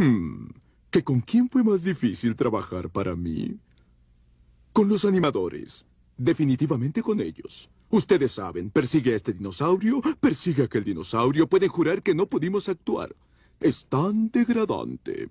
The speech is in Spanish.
Hmm, ¿Que con quién fue más difícil trabajar para mí? Con los animadores. Definitivamente con ellos. Ustedes saben, persigue a este dinosaurio, persigue a aquel dinosaurio. Pueden jurar que no pudimos actuar. Es tan degradante.